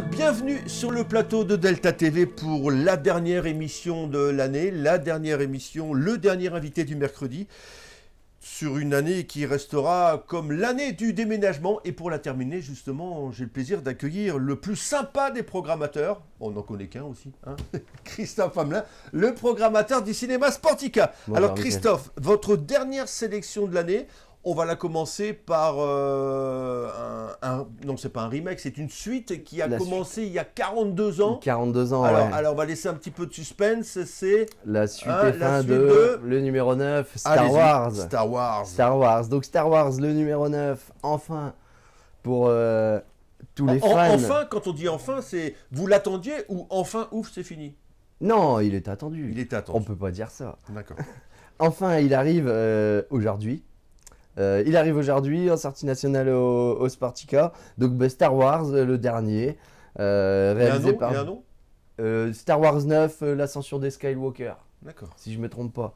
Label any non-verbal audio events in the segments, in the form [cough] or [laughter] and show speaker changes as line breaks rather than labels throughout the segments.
bienvenue sur le plateau de Delta TV pour la dernière émission de l'année, la dernière émission, le dernier invité du mercredi, sur une année qui restera comme l'année du déménagement. Et pour la terminer, justement, j'ai le plaisir d'accueillir le plus sympa des programmateurs, on n'en connaît qu'un aussi, hein. [laughs] Christophe Hamelin, le programmateur du cinéma Sportica. Alors Christophe, votre dernière sélection de l'année, on va la commencer par euh, un, un, c'est pas un remake, c'est une suite qui a commencé il y a
42 ans. 42 ans, alors,
on va laisser un petit peu de suspense, c'est... La suite hein, de,
Le numéro 9, Star Wars. Star Wars. Star Wars. Donc Star Wars, le numéro 9, enfin, pour... Euh, tous ah, les fans. Enfin,
quand on dit enfin, c'est
vous l'attendiez ou enfin ouf, c'est fini Non, il est attendu. Il est attendu. On peut pas dire ça. D'accord. [laughs] enfin, il arrive euh, aujourd'hui. Euh, il arrive aujourd'hui en sortie nationale au, Spartica. Donc ben, Star Wars, euh, le dernier. Euh, réalisé par. Star Wars 9, l'ascension des Skywalker. D'accord. Si je ne me trompe pas.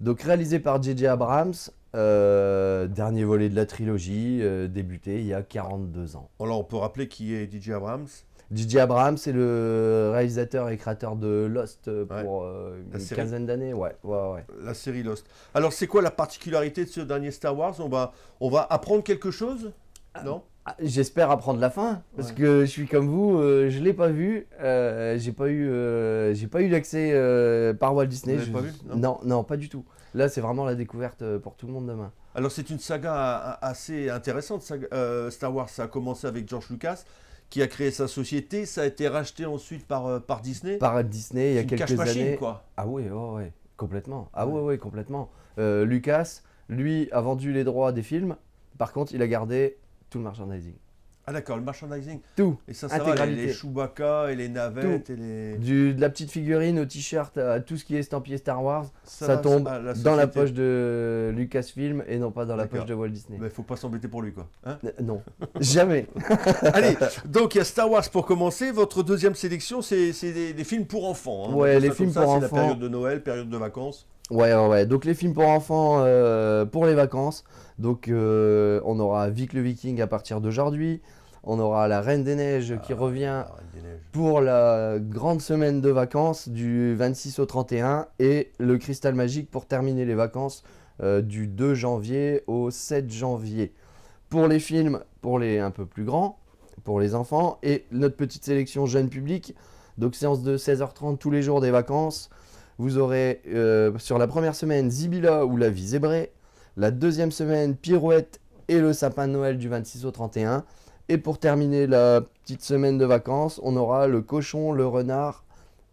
Donc réalisé par J.J. Abrams, euh, dernier volet de la trilogie, euh, débuté il y a 42 ans. Alors on peut rappeler qui est DJ Abrams DJ Abrams, c'est le réalisateur et créateur de Lost euh, pour une quinzaine d'années. Ouais,
ouais, la série Lost. Alors c'est quoi la particularité de ce dernier Star Wars on va, on va apprendre
quelque chose ah, Non ah, j'espère apprendre la fin parce que je suis comme vous, je euh, je l'ai pas vu, Je euh, j'ai pas eu, euh, j'ai pas eu d'accès par Walt Disney. pas vu non, non, pas du tout. Là, c'est vraiment la découverte pour tout le monde demain.
Alors c'est une saga assez intéressante. Star Wars, ça a commencé avec George Lucas qui a créé sa société, ça a été racheté ensuite par, par Disney. Par Disney il y a quelques années. Quoi.
Ah oui, ouais, complètement. Ah ouais, ouais complètement. Lucas, lui, a vendu les droits des films. Par contre, il a gardé tout le merchandising.
Ah d'accord, le merchandising. Tout. Et ça, ça va, les, Chewbacca et les navettes et les... Du,
de la petite figurine au t-shirt à euh, tout ce qui est estampillé Star Wars, ça, tombe ah, dans la poche de Lucasfilm et non pas dans la poche de Walt Disney. Mais faut pas s'embêter
pour lui quoi. Hein euh, non, [laughs] jamais.
[laughs] Allez, donc
il y a Star Wars pour commencer. Votre deuxième sélection, c'est des, films pour enfants. Hein. Ouais, les films pour enfants. C'est la période de Noël, période de vacances.
Ouais, ouais, Donc les films pour enfants euh, pour les vacances. Donc euh, on aura Vic le Viking à partir d'aujourd'hui. On aura La Reine des Neiges qui ah, revient pour la grande semaine de vacances du 26 au 31. Et le Cristal Magique pour terminer les vacances euh, du 2 janvier au 7 janvier. Pour les films, pour les un peu plus grands, pour les enfants. Et notre petite sélection jeune public. Donc séance de 16h30 tous les jours des vacances. Vous aurez euh, sur la première semaine Zibila ou la vie zébrée. La deuxième semaine Pirouette et le sapin de Noël du 26 au 31. Et pour terminer la petite semaine de vacances, on aura le cochon, le renard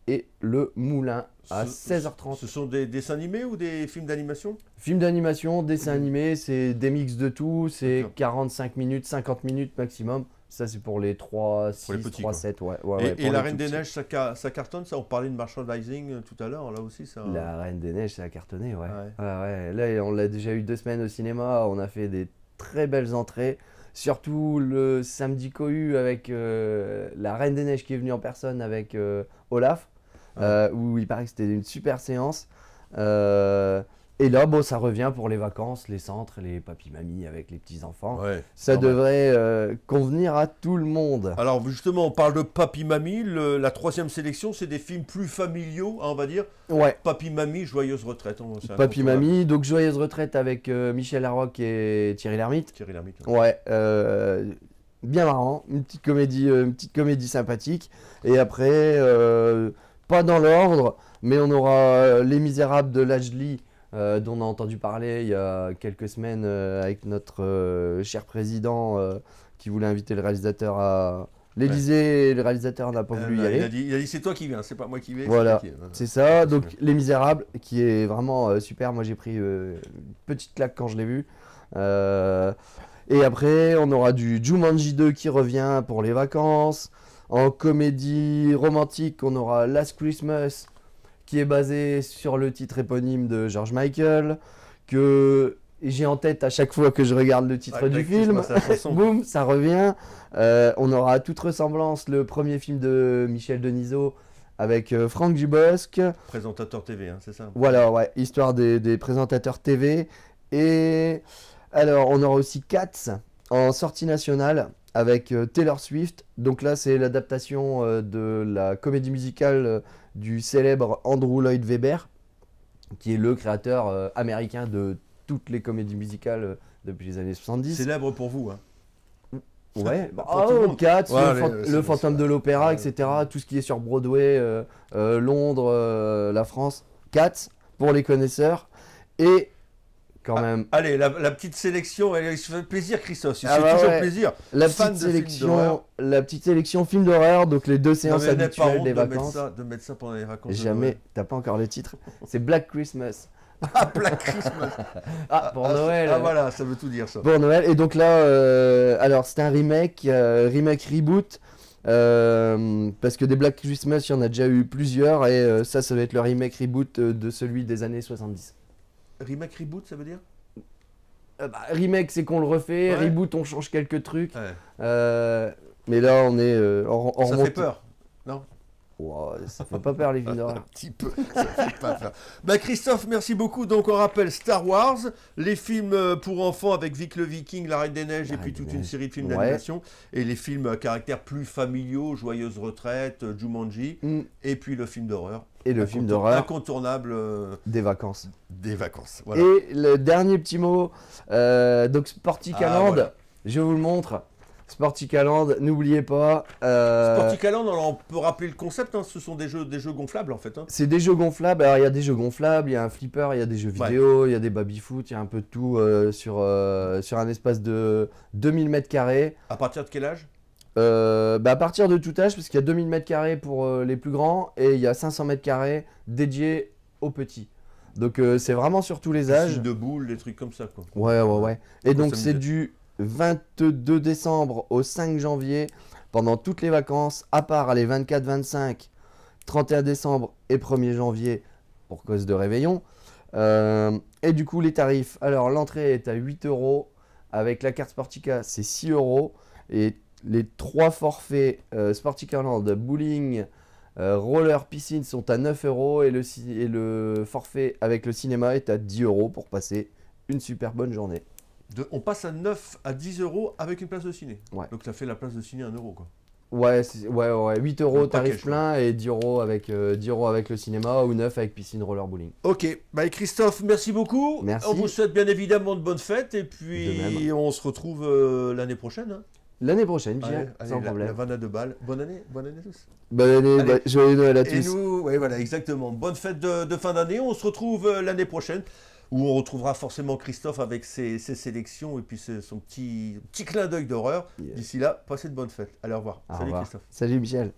et le moulin à
16h30. Ce sont des dessins animés ou des films d'animation
Films d'animation, dessins animés, c'est des mix de tout, c'est 45 minutes, 50 minutes maximum. Ça, c'est pour les 3, 6, 7. Ouais, et, la Reine des
Neiges, ça, cartonne, ça On parlait de merchandising euh, tout à l'heure, là aussi. Ça... Hein. La
Reine des Neiges, ça a cartonné, ouais. ouais. Là, on l'a déjà eu deux semaines au cinéma. On a fait des très belles entrées. Surtout le samedi cohu avec euh, la Reine des Neiges qui est venue en personne avec euh, Olaf, ah. où il paraît que c'était une super séance. Euh, et là, bon, ça revient pour les vacances, les centres, les papy-mamies avec les petits-enfants. ça devrait euh, convenir à tout le monde. Alors justement, on parle de papy-mamie.
La troisième sélection, c'est des films plus familiaux, hein, on va dire. Ouais. Papy-mamie, Joyeuse Retraite. Hein, papy-mamie,
hein. donc Joyeuse Retraite avec euh, Michel Larocque et Thierry Lhermitte. Thierry Lhermitte. Ouais, euh, bien marrant. Une petite comédie, une petite comédie sympathique. Et après, pas dans l'ordre, mais on aura Les Misérables de Lajli euh, dont on a entendu parler il y a quelques semaines euh, avec notre euh, cher président qui voulait inviter le réalisateur à l'Elysée le réalisateur n'a pas voulu y bah, aller.
il a dit, c'est toi qui viens, c'est pas moi qui vais. Voilà, c'est
ça. Donc Les Misérables qui est vraiment super. Moi j'ai pris une petite claque quand je l'ai vu. et après on aura du Jumanji 2 qui revient pour les vacances. En comédie romantique on aura Last Christmas qui est basé sur le titre éponyme de George Michael, que j'ai en tête à chaque fois que je regarde le titre du film. [laughs] Boum, ça revient. Euh, on aura à toute ressemblance le premier film de Michel Denisot avec euh, Franck Dubosc.
Présentateur TV, hein, c'est ça Voilà,
ouais, histoire des, présentateurs TV. Et alors, on aura aussi Cats en sortie nationale avec euh, Taylor Swift. Donc là, c'est l'adaptation de la comédie musicale du célèbre Andrew Lloyd Webber, qui est le créateur euh, américain de toutes les comédies musicales euh, depuis les années 70. Célèbre pour vous, hein. Ouais, oh, Cats, le, fantôme de l'opéra, etc. Tout ce qui est sur Broadway, euh, Londres, la France. Cats, pour les connaisseurs. Et ah, allez, la, petite sélection, elle, se fait plaisir,
Christophe. Ah bah toujours plaisir. La petite, sélection,
la petite sélection film d'horreur, donc les deux séances habituelles des de vacances. de pendant les vacances. Jamais, t'as pas encore le titre. C'est Black Christmas. [laughs] Ah, Black Christmas. [laughs] ah, pour ah, Noël. Ah, voilà, ça veut tout dire ça. Pour Noël. Et donc là, euh, alors c'est un remake, euh, remake reboot. Euh, parce que des Black Christmas, il y en a déjà eu plusieurs, et ça, ça va être le remake reboot de celui des années 70. Remake reboot, ça veut dire euh, bah, Remake, c'est qu'on le refait. Reboot, on change quelques trucs. Euh, mais là, on est euh, en, en Ça fait peur, non ça ça fait pas peur les films d'horreur. [laughs] Un petit peu, ça fait pas peur. Bah Christophe,
merci beaucoup. Donc on rappelle Star Wars, les films euh, pour enfants avec Vic le Viking, La Reine des Neiges et puis toute une série de films d'animation et les films à euh, caractère plus familiaux, Joyeuse Retraite, euh, Jumanji mm. et puis le film d'horreur. Et le film d'horreur. Incontournable. des vacances. Des vacances, Et
le dernier petit mot, donc Sporticaland, ah, je vous le montre. Sporticaland, n'oubliez pas. Euh... Sporticaland, on
peut rappeler le concept, hein. ce sont des jeux, des jeux gonflables en fait. Hein.
C'est des jeux gonflables, alors il y a des jeux gonflables, il y a un flipper, il y a des jeux vidéo, il y a des baby-foot, il y a un peu de tout euh, sur, euh, sur un espace de 2000 mètres carrés. À
partir de quel âge
euh, bah, à partir de tout âge, parce qu'il y a 2000 m2 pour les plus grands et il y a 500 m2 dédiés aux petits. Donc c'est vraiment sur tous les âges. de boules, des trucs comme ça Ouais ouais ouais. Et donc c'est du 22 décembre au 5 janvier, pendant toutes les vacances, à part les 24, 25, 31 décembre et 1er janvier pour cause de réveillon. Euh, et du coup, les tarifs. Alors, l'entrée est à 8 euros. Avec la carte Sportica, c'est 6 euros. Et les trois forfaits euh, Sportica Land, bowling, euh, roller, piscine sont à 9 euros. Et et le forfait avec le cinéma est à 10 euros pour passer une super bonne journée on passe à 9 à
10 euros avec une place de ciné. Donc, Donc ça fait la place de ciné 1 euro quoi.
Ouais, ouais, ouais, 8 euros tarif plein et 10 euros, avec, euh, avec le cinéma ou 9 avec piscine roller, bowling. Ok, bah Christophe, merci beaucoup. On vous
souhaite bien évidemment de bonnes fêtes et puis on se retrouve euh, l'année prochaine. Hein. L'année
prochaine, sûr. sans la, problème. vanne
balles. Bonne année, bonne année à tous. Bonne année, joyeux Noël à tous. Et nous, voilà, exactement. Bonne fête de, de fin d'année. On se retrouve euh, l'année prochaine où on retrouvera forcément Christophe avec ses, sélections et puis son petit, clin d'œil d'horreur. D'ici là, passez de bonnes fêtes. Allez, au revoir. Salut Christophe.
Salut Michel.